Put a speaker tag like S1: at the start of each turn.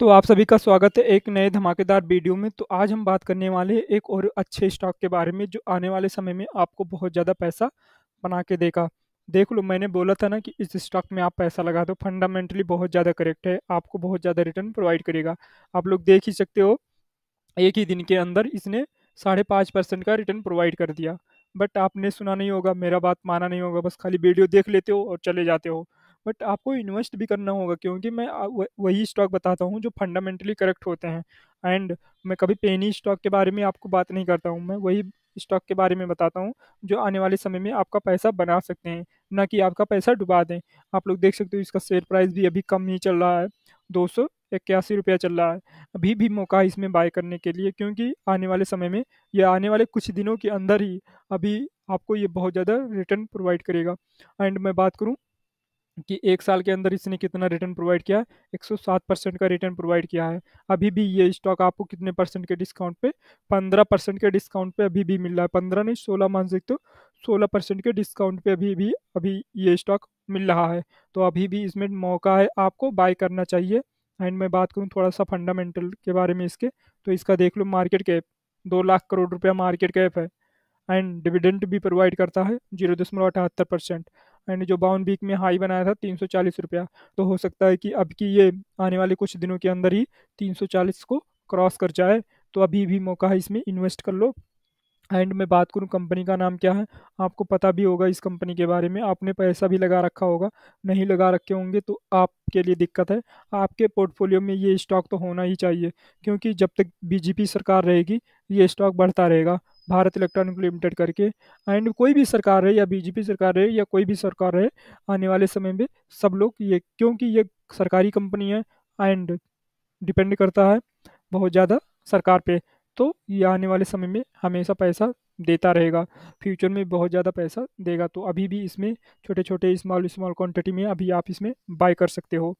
S1: तो आप सभी का स्वागत है एक नए धमाकेदार वीडियो में तो आज हम बात करने वाले हैं एक और अच्छे स्टॉक के बारे में जो आने वाले समय में आपको बहुत ज़्यादा पैसा बना के देगा देख लो मैंने बोला था ना कि इस स्टॉक में आप पैसा लगा दो फंडामेंटली बहुत ज़्यादा करेक्ट है आपको बहुत ज़्यादा रिटर्न प्रोवाइड करेगा आप लोग देख ही सकते हो एक ही दिन के अंदर इसने साढ़े पाँच परसेंट का रिटर्न प्रोवाइड कर दिया बट आपने सुना नहीं होगा मेरा बात माना नहीं होगा बस खाली वीडियो देख लेते हो और चले जाते हो बट आपको इन्वेस्ट भी करना होगा क्योंकि मैं वही स्टॉक बताता हूँ जो फंडामेंटली करेक्ट होते हैं एंड मैं कभी पेनी स्टॉक के बारे में आपको बात नहीं करता हूँ मैं वही स्टॉक के बारे में बताता हूँ जो आने वाले समय में आपका पैसा बना सकते हैं ना कि आपका पैसा डुबा दें आप लोग देख सकते हो इसका शेयर प्राइस भी अभी कम ही चल रहा है दो सौ इक्यासी रुपया चल रहा है अभी भी मौका है इसमें बाय करने के लिए क्योंकि आने वाले समय में या आने वाले कुछ दिनों के अंदर ही अभी आपको ये बहुत ज़्यादा रिटर्न प्रोवाइड करेगा एंड मैं बात करूँ कि एक साल के अंदर इसने कितना रिटर्न प्रोवाइड किया है 107 परसेंट का रिटर्न प्रोवाइड किया है अभी भी ये स्टॉक आपको कितने परसेंट के डिस्काउंट पे 15 परसेंट के डिस्काउंट पे अभी भी मिल रहा है 15 नहीं 16 मान सकते हो 16 परसेंट के डिस्काउंट पे अभी भी अभी ये स्टॉक मिल रहा है तो अभी भी इसमें मौका है आपको बाय करना चाहिए एंड मैं बात करूँ थोड़ा सा फंडामेंटल के बारे में इसके तो इसका देख लो मार्केट कैप दो लाख करोड़ रुपया मार्केट कैप है एंड डिविडेंट भी प्रोवाइड करता है जीरो दशमलव अठहत्तर परसेंट मैंने जो बाउन वीक में हाई बनाया था तीन सौ चालीस रुपया तो हो सकता है कि अब की ये आने वाले कुछ दिनों के अंदर ही तीन सौ चालीस को क्रॉस कर जाए तो अभी भी मौका है इसमें इन्वेस्ट कर लो एंड मैं बात करूं कंपनी का नाम क्या है आपको पता भी होगा इस कंपनी के बारे में आपने पैसा भी लगा रखा होगा नहीं लगा रखे होंगे तो आपके लिए दिक्कत है आपके पोर्टफोलियो में ये स्टॉक तो होना ही चाहिए क्योंकि जब तक बीजेपी सरकार रहेगी ये स्टॉक बढ़ता रहेगा भारत इलेक्ट्रॉनिक लिमिटेड करके एंड कोई भी सरकार है या बीजेपी सरकार है या कोई भी सरकार है आने वाले समय में सब लोग ये क्योंकि ये सरकारी कंपनी है एंड डिपेंड करता है बहुत ज़्यादा सरकार पे तो ये आने वाले समय में हमेशा पैसा देता रहेगा फ्यूचर में बहुत ज़्यादा पैसा देगा तो अभी भी इसमें छोटे छोटे स्मॉल स्मॉल क्वान्टिटी में अभी आप इसमें बाय कर सकते हो